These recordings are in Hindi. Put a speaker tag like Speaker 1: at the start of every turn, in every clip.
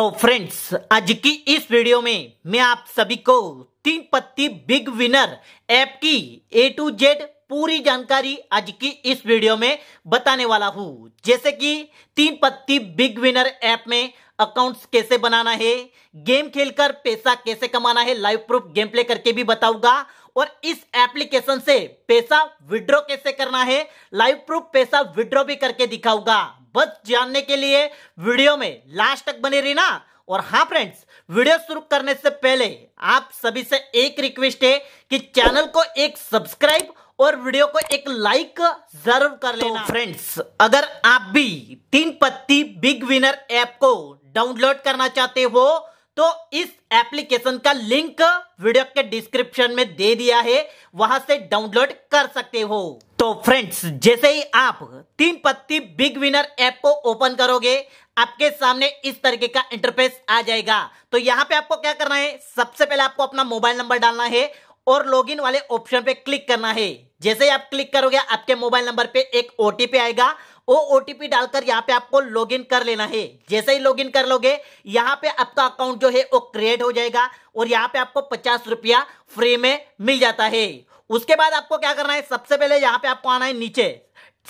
Speaker 1: तो फ्रेंड्स आज की इस वीडियो में मैं आप सभी को तीन पत्ती बिग विनर ऐप की ए टू जेड पूरी जानकारी आज की इस वीडियो में बताने वाला हूं जैसे कि Teen Patti big winner app में अकाउंट्स कैसे बनाना है गेम खेलकर पैसा कैसे कमाना है लाइव प्रूफ गेम प्ले करके भी बताऊंगा और इस एप्लीकेशन से पैसा विड्रॉ कैसे करना है लाइव प्रूफ पैसा विड्रॉ भी करके दिखाऊंगा बस जानने के लिए वीडियो में लास्ट तक बने रही ना और हाँ फ्रेंड्स वीडियो शुरू करने से पहले आप सभी से एक रिक्वेस्ट है कि चैनल को एक सब्सक्राइब और वीडियो को एक लाइक जरूर कर तो लेना तो फ्रेंड्स अगर आप भी Teen Patti big winner app को डाउनलोड करना चाहते हो तो इस एप्लीकेशन का लिंक वीडियो के डिस्क्रिप्शन में दे दिया है वहां से डाउनलोड कर सकते हो तो फ्रेंड्स जैसे ही आप Teen Patti big winner app को ओपन करोगे आपके सामने इस तरीके का इंटरफेस आ जाएगा तो यहाँ पे आपको क्या करना है सबसे पहले आपको अपना मोबाइल नंबर डालना है और लॉगिन वाले ऑप्शन पे क्लिक करना है जैसे ही आप क्लिक करोगे आपके मोबाइल नंबर पे एक ओटीपी आएगा वो ओटीपी डालकर यहाँ पे आपको लॉगिन कर लेना है जैसे ही लॉगिन कर लोगे यहाँ पे आपका अकाउंट जो है वो क्रिएट हो जाएगा और यहाँ पे आपको पचास रुपया फ्री में मिल जाता है उसके बाद आपको क्या करना है सबसे पहले यहाँ पे आपको आना है नीचे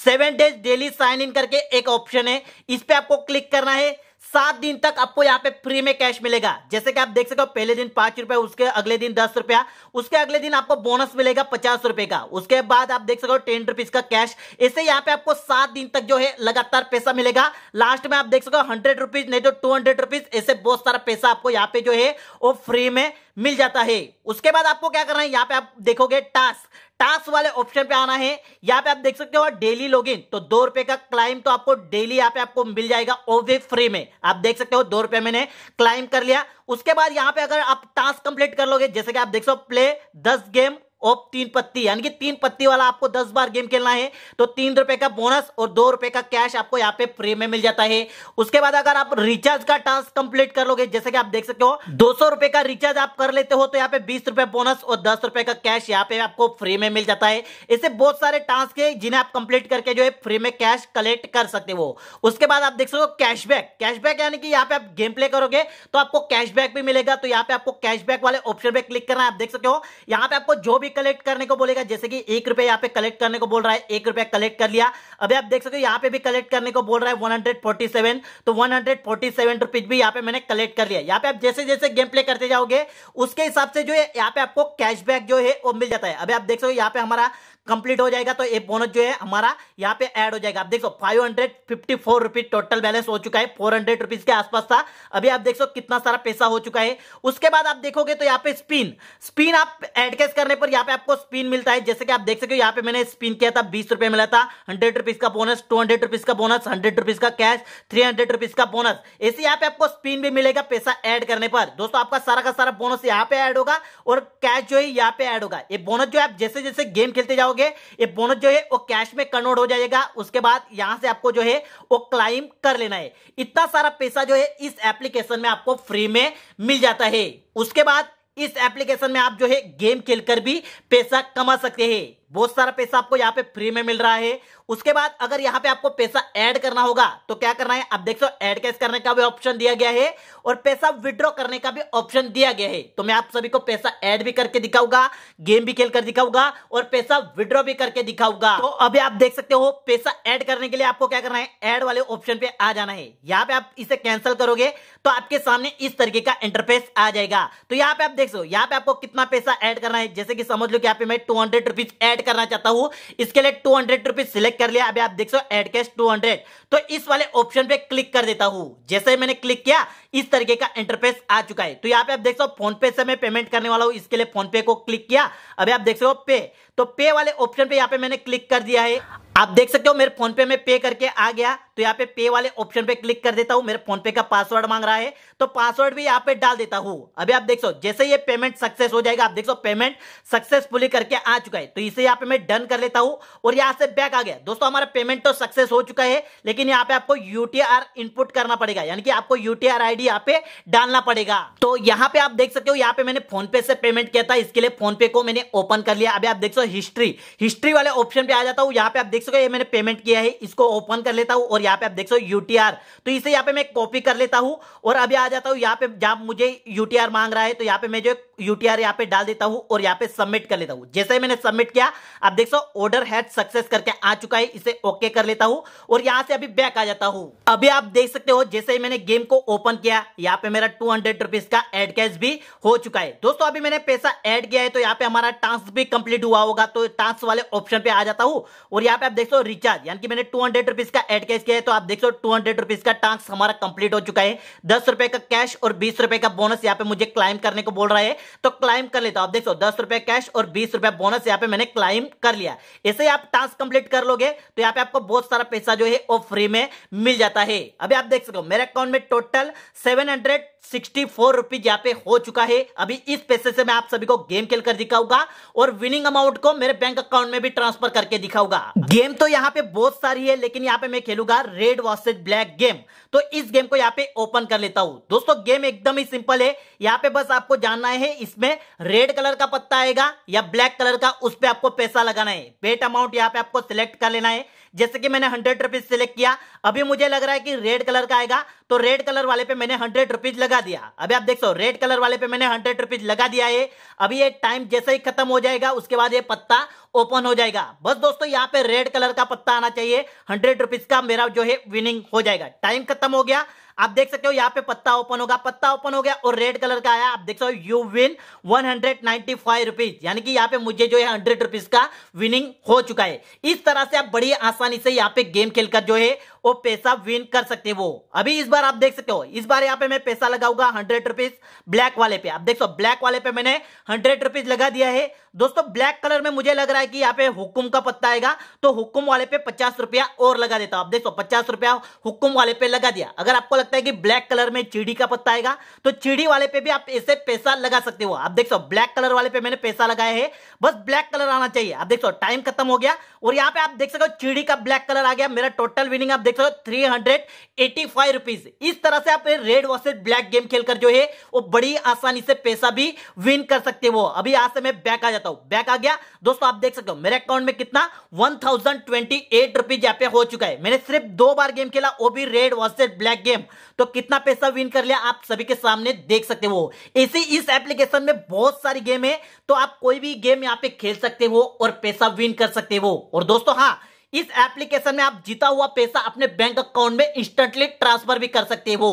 Speaker 1: seven days daily sign in करके एक ऑप्शन है इस पे आपको क्लिक करना है सात दिन तक आपको यहाँ पे फ्री में कैश मिलेगा जैसे कि आप देख सकते हो पहले दिन पांच रुपए उसके अगले दिन दस रुपया उसके अगले दिन आपको बोनस मिलेगा पचास रुपए का उसके बाद आप देख सकते हो टेन रुपीज का कैश ऐसे यहाँ पे आपको सात दिन तक जो है लगातार पैसा मिलेगा लास्ट में आप देख सको हंड्रेड रुपीज नहीं तो टू हंड्रेड रुपीज ऐसे बहुत सारा पैसा आपको यहाँ पे जो है वो फ्री में मिल जाता है उसके बाद आपको क्या करना है यहाँ पे आप देखोगे टास्क टास्क वाले ऑप्शन पे आना है यहाँ पे आप देख सकते हो डेली लॉगिन तो दो रुपए का क्लाइम तो आपको डेली यहाँ पे आपको मिल जाएगा ओवी फ्री में आप देख सकते हो दो रुपए मैंने क्लाइम कर लिया उसके बाद यहाँ पे अगर आप टास्क कंप्लीट कर लोगे जैसे कि आप देख सो प्ले दस गेम ऑफ तीन पत्ती यानी कि तीन पत्ती वाला आपको दस बार गेम खेलना है तो तीन रुपए का बोनस और दो रुपए का कैश आपको यहाँ पे फ्री में मिल जाता है उसके बाद अगर आप रिचार्ज का टास्क कंप्लीट कर लोगे जैसे कि आप देख सकते हो दो सौ रुपए का रिचार्ज आप कर लेते हो तो यहाँ पे बीस रुपए बोनस और दस रुपए का कैश यहाँ पे आपको फ्री में मिल जाता है ऐसे बहुत सारे टास्क है जिन्हें आप कंप्लीट करके जो है फ्री में कैश कलेक्ट कर सकते हो उसके बाद आप देख सकते हो कैशबैक कैशबैक यानी कि यहाँ पे आप गेम प्ले करोगे तो आपको कैशबैक भी मिलेगा तो यहाँ पे आपको कैशबैक वाले ऑप्शन पे क्लिक करना है आप देख सकते हो यहाँ पे आपको जो कलेक्ट करने को बोलेगा जैसे कि एक रुपया यहाँ पे कलेक्ट करने को बोल रहा है एक रुपया कलेक्ट कर लिया अभी आप देख सकते हो यहाँ पे भी कलेक्ट करने को बोल रहा है वन हंड्रेड फोर्टी सेवन तो one hundred forty seven rupees भी यहाँ पे मैंने कलेक्ट कर लिया यहाँ पे आप जैसे जैसे गेम प्ले करते जाओगे उसके हिसाब से जो है यहाँ पे आपको कैशबैक जो है वो मिल जाता है अभी आप देख सकते हो यहाँ पे हमारा कंप्लीट हो जाएगा तो ये बोनस जो है हमारा यहाँ पे ऐड हो जाएगा आप देखो five hundred fifty four rupees total balance हो चुका है फोर हंड्रेड रुपीज के आसपास था अभी आप देख सो कितना सारा पैसा हो चुका है उसके बाद आप देखोगे तो यहाँ पे स्पिन स्पिन आप एड कैस करने पर यहाँ पे आपको स्पिन मिलता है जैसे कि आप देख सको यहाँ पे मैंने स्पिन किया था बीस रुपए मिला था हंड्रेड रुपीज का बोनस टू हंड्रेड रुपीज का बोनस हंड्रेड रुपीज का कैश थ्री हंड्रेड रुपीज का बोनस ऐसे यहाँ पे आपको स्पिन भी मिलेगा पैसा एड करने पर दोस्तों आपका सारा का सारा बोनस यहाँ पे एड होगा और कैश जो है यहाँ पे एड होगा ये बोनस जो है आप जैसे जैसे गेम खेलते जाओगे करोगे ये बोनस जो है वो कैश में कन्वर्ट हो जाएगा उसके बाद यहां से आपको जो है वो क्लाइम कर लेना है इतना सारा पैसा जो है इस एप्लीकेशन में आपको फ्री में मिल जाता है उसके बाद इस एप्लीकेशन में आप जो है गेम खेलकर भी पैसा कमा सकते हैं बहुत सारा पैसा आपको यहाँ पे फ्री में मिल रहा है उसके बाद अगर यहाँ पे आपको पैसा ऐड करना होगा तो क्या करना है आप देख सो एड कैश करने का भी ऑप्शन दिया गया है और पैसा विड्रॉ करने का भी ऑप्शन दिया गया है तो मैं आप सभी को पैसा ऐड भी करके दिखाऊंगा गेम भी खेल कर दिखाऊंगा और पैसा विड्रॉ भी करके दिखाऊंगा तो अभी आप देख सकते हो पैसा एड करने के लिए आपको क्या करना है एड वाले ऑप्शन पे आ जाना है यहाँ पे आप इसे कैंसिल करोगे तो आपके सामने इस तरीके का इंटरफेस आ जाएगा तो यहाँ पे आप देख सो यहाँ पे आपको कितना पैसा एड करना है जैसे कि समझ लो कि यहाँ पे मैं टू हंड्रेड रुपीज ऐड करना चाहता हूं इसके लिए टू हंड्रेड रुपीज सिलेक्ट कर लिया अभी आप देख सो एड कैश टू हंड्रेड तो इस वाले ऑप्शन पे क्लिक कर देता हूं जैसे मैंने क्लिक किया इस तरीके का इंटरफेस आ चुका है तो यहाँ पे आप देख सो फोन पे से मैं पेमेंट करने वाला हूँ इसके लिए फोन पे को क्लिक किया अभी आप देख सो पे तो पे वाले ऑप्शन पे यहाँ पे मैंने क्लिक कर दिया है आप देख सकते हो मेरे फोन पे में पे करके आ गया तो यहाँ पे पे वाले ऑप्शन पे क्लिक कर देता हूँ मेरे फोन पे का पासवर्ड मांग रहा है तो पासवर्ड भी यहाँ पे डाल देता हूँ अभी आप देख सो जैसे ये पेमेंट सक्सेस हो जाएगा आप देख सो पेमेंट सक्सेसफुली करके आ चुका है तो इसे यहाँ पे मैं डन कर लेता हूँ और यहाँ से बैक आ गया दोस्तों हमारा पेमेंट तो सक्सेस हो चुका है लेकिन यहाँ पे आपको यूटीआर इनपुट करना पड़ेगा यानी कि आपको यूटीआर आईडी यहाँ पे डालना पड़ेगा तो यहाँ पे आप देख सकते हो यहाँ पे मैंने फोन पे से पेमेंट किया था इसके लिए फोन पे को मैंने ओपन कर लिया अभी आप देख सो हिस्ट्री हिस्ट्री वाले ऑप्शन पे आ जाता हूँ यहाँ पे आप देख सको मैंने पेमेंट किया है इसको ओपन कर लेता हूँ और यहाँ पे आप देख सो यूटीआर तो इसे यहाँ पे मैं कॉपी कर लेता हूँ और अभी आ जाता हूँ यहाँ पे जहां मुझे यूटीआर मांग रहा है तो यहाँ पे मैं जो यूटीआर यहाँ पे डाल देता हूँ और यहाँ पे सबमिट कर लेता हूँ जैसे मैंने सबमिट किया आप देख सो ऑर्डर हैड सक्सेस करके आ चुका है इसे ओके कर लेता हूँ और यहाँ से अभी बैक आ जाता हूँ अभी आप देख सकते हो जैसे ही मैंने गेम को ओपन किया यहाँ पे मेरा टू हंड्रेड रुपीज का एड कैश भी हो चुका है दोस्तों अभी मैंने पैसा एड किया है तो यहाँ पे हमारा टास्क भी कंप्लीट हुआ होगा तो टास्क वाले ऑप्शन पे आ जाता हूँ और यहाँ पे आप देख सो रिचार्ज यानी कि मैंने टू हंड्रेड रुपीज का एड कैश किया है तो आप देख लो टू हंड्रेड रुपीज का टास्क हमारा कंप्लीट हो चुका है दस रुपए का कैश और बीस रुपए का बोनस यहाँ पे मुझे क्लाइम करने को बोल रहा है तो क्लाइम कर लेता आप देख लो दस रुपए कैश और बीस रुपए बोनस यहाँ पे मैंने क्लाइम कर लिया ऐसे आप टास्क कंप्लीट कर लोगे तो यहाँ पे आपको बहुत सारा पैसा जो है वो फ्री में मिल जाता है अभी आप देख सको मेरे अकाउंट में total seven hundred sixty four rupees यहाँ पे हो चुका है अभी इस पैसे से मैं आप सभी को गेम खेल कर दिखाऊंगा और विनिंग अमाउंट को मेरे बैंक अकाउंट में भी ट्रांसफर करके दिखाऊंगा गेम तो यहाँ पे बहुत सारी है लेकिन यहाँ पे मैं खेलूंगा आर रेड वर्सेज ब्लैक गेम तो इस गेम को यहाँ पे ओपन कर लेता हूं दोस्तों गेम एकदम ही सिंपल है यहाँ पे बस आपको जानना है इसमें रेड कलर का पत्ता आएगा या ब्लैक कलर का उस पर आपको पैसा लगाना है बेट अमाउंट यहाँ पे आपको सिलेक्ट कर लेना है जैसे कि मैंने हंड्रेड रुपीज सिलेक्ट किया अभी मुझे लग रहा है कि रेड कलर का आएगा तो रेड कलर वाले पे मैंने हंड्रेड रुपीज लगा दिया अभी आप देख सो रेड कलर वाले पे मैंने हंड्रेड रुपीज लगा दिया है अभी ये टाइम जैसे ही खत्म हो जाएगा उसके बाद ये पत्ता ओपन हो जाएगा बस दोस्तों यहाँ पे रेड कलर का पत्ता आना चाहिए हंड्रेड रुपीज का मेरा जो है विनिंग हो जाएगा टाइम खत्म हो गया आप देख सकते हो यहाँ पे पत्ता ओपन होगा पत्ता ओपन हो गया और रेड कलर का आया आप देख सकते हो यू विन वन हंड्रेड यानी कि यहाँ पे मुझे जो है हंड्रेड रुपीज का विनिंग हो चुका है इस तरह से आप बड़ी आसानी से यहाँ पे गेम खेलकर जो है वो पैसा विन कर सकते हो अभी इस बार आप देख सकते हो इस बार यहाँ पे मैं पैसा लगाऊंगा हंड्रेड रुपीज ब्लैक वाले पे आप देख सो ब्लैक वाले पे मैंने हंड्रेड रुपीज लगा दिया है दोस्तों ब्लैक कलर में मुझे लग रहा है कि यहाँ पे हुक्म का पत्ता आएगा तो हुक्म वाले पे पचास रुपया और लगा देता हूं आप देख सो पचास रुपया हुक्म वाले पे लगा दिया अगर आपको लगता है कि ब्लैक कलर में चिड़ी का पत्ता आएगा तो चिड़ी वाले पे भी आप ऐसे पैसा लगा सकते हो आप देख सो ब्लैक कलर वाले पे मैंने पैसा लगाया है बस ब्लैक कलर आना चाहिए आप देख सो टाइम खत्म हो गया और यहाँ पे आप देख सकते हो चिड़ी का ब्लैक कलर आ गया मेरा टोटल विनिंग आप देख सकते हो three hundred eighty five rupees इस तरह से आप रेड वर्सेज ब्लैक गेम खेलकर जो है वो बड़ी आसानी से पैसा भी विन कर सकते हो अभी आज से मैं बैक आ जाता हूं बैक आ गया दोस्तों आप देख सकते हो मेरे अकाउंट में कितना one thousand twenty eight rupees यहाँ पे हो चुका है मैंने सिर्फ दो बार गेम खेला वो भी रेड वर्सेज ब्लैक गेम तो कितना पैसा विन कर लिया आप सभी के सामने देख सकते हो इसी इस एप्लीकेशन में बहुत सारी गेम है तो आप कोई भी गेम यहाँ पे खेल सकते हो और पैसा विन कर सकते हो और दोस्तों हाँ इस एप्लीकेशन में आप जीता हुआ पैसा अपने बैंक अकाउंट में इंस्टेंटली ट्रांसफर भी कर सकते हो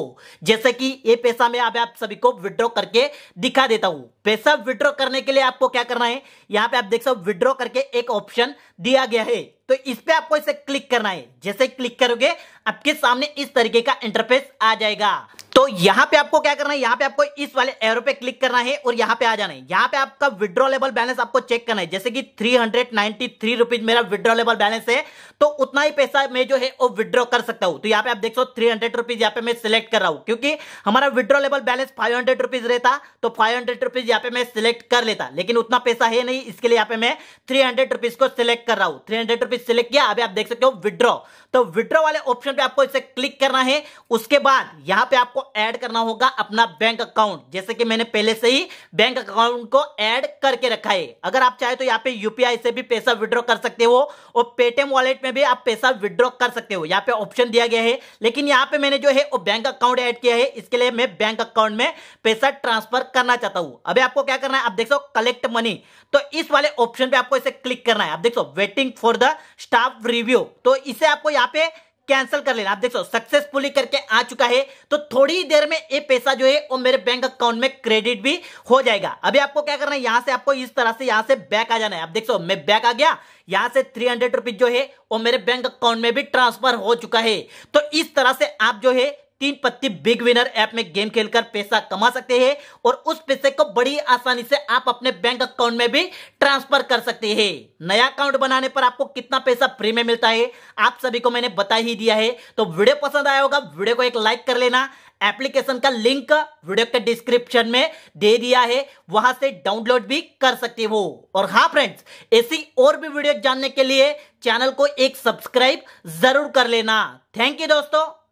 Speaker 1: जैसे कि ये पैसा मैं आप सभी को विड्रॉ करके दिखा देता हूं पैसा विड्रॉ करने के लिए आपको क्या करना है यहां पे आप देख सकते हो विड्रॉ करके एक ऑप्शन दिया गया है तो इस पे आपको इसे क्लिक करना है जैसे क्लिक करोगे आपके सामने इस तरीके का इंटरफेस आ जाएगा तो यहां पे आपको क्या करना है यहां पे आपको इस वाले एरो पे क्लिक करना है और यहां पे आ जाना है यहां पे आपका विड्रॉलेबल बैलेंस आपको चेक करना है जैसे कि three hundred ninety three rupees मेरा विड्रॉलेबल बैलेंस है तो उतना ही पैसा मैं जो है वो विड्रॉ कर सकता हूं तो यहां पे आप देख सो थ्री हंड्रेड रुपीज यहां पर मैं सिलेक्ट कर रहा हूं क्योंकि हमारा withdrawable balance five hundred rupees रहता तो फाइव हंड्रेड रुपीज यहां पर मैं सिलेक्ट कर लेता लेकिन उतना पैसा है नहीं इसके लिए यहां पर मैं थ्री हंड्रेड रुपीज को सिलेक्ट कर रहा हूं थ्री हंड्रेड रुपीज सिलेक्ट किया अभी आप देख सकते हो विड्रॉ तो विड्रॉ वाले ऑप्शन पे आपको इसे क्लिक करना है उसके बाद यहां पर आपको ऐड करना होगा अपना बैंक अकाउंट जैसे कि मैंने पहले से ही बैंक अकाउंट को ऐड करके रखा है अगर आप चाहे तो यहाँ पे यूपीआई से भी पैसा विड्रॉ कर सकते हो और पेटीएम वॉलेट में भी आप पैसा विड्रॉ कर सकते हो यहाँ पे ऑप्शन दिया गया है लेकिन यहाँ पे मैंने जो है वो बैंक अकाउंट ऐड किया है इसके लिए मैं बैंक अकाउंट में पैसा ट्रांसफर करना चाहता हूँ अभी आपको क्या करना है आप देख सो कलेक्ट मनी तो इस वाले ऑप्शन पे आपको इसे क्लिक करना है आप देख सो waiting for the staff review तो इसे आपको यहाँ पे कैंसिल कर लेना आप देखो सक्सेसफुली करके आ चुका है तो थोड़ी देर में ये पैसा जो है वो मेरे बैंक अकाउंट में क्रेडिट भी हो जाएगा अभी आपको क्या करना है यहां से आपको इस तरह से यहां से बैक आ जाना है आप देख सो मैं बैक आ गया यहां से थ्री हंड्रेड रुपीज जो है वो मेरे बैंक अकाउंट में भी ट्रांसफर हो चुका है तो इस तरह से आप जो है Teen Patti big winner app में गेम खेलकर पैसा कमा सकते हैं और उस पैसे को बड़ी आसानी से आप अपने बैंक अकाउंट में भी ट्रांसफर कर सकते हैं नया अकाउंट बनाने पर आपको कितना पैसा फ्री में मिलता है आप सभी को मैंने बता ही दिया है तो वीडियो पसंद आया होगा वीडियो को एक लाइक कर लेना एप्लीकेशन का लिंक वीडियो के डिस्क्रिप्शन में दे दिया है वहां से डाउनलोड भी कर सकते हो और हाँ फ्रेंड्स ऐसी और भी वीडियो जानने के लिए चैनल को एक सब्सक्राइब जरूर कर लेना थैंक यू दोस्तों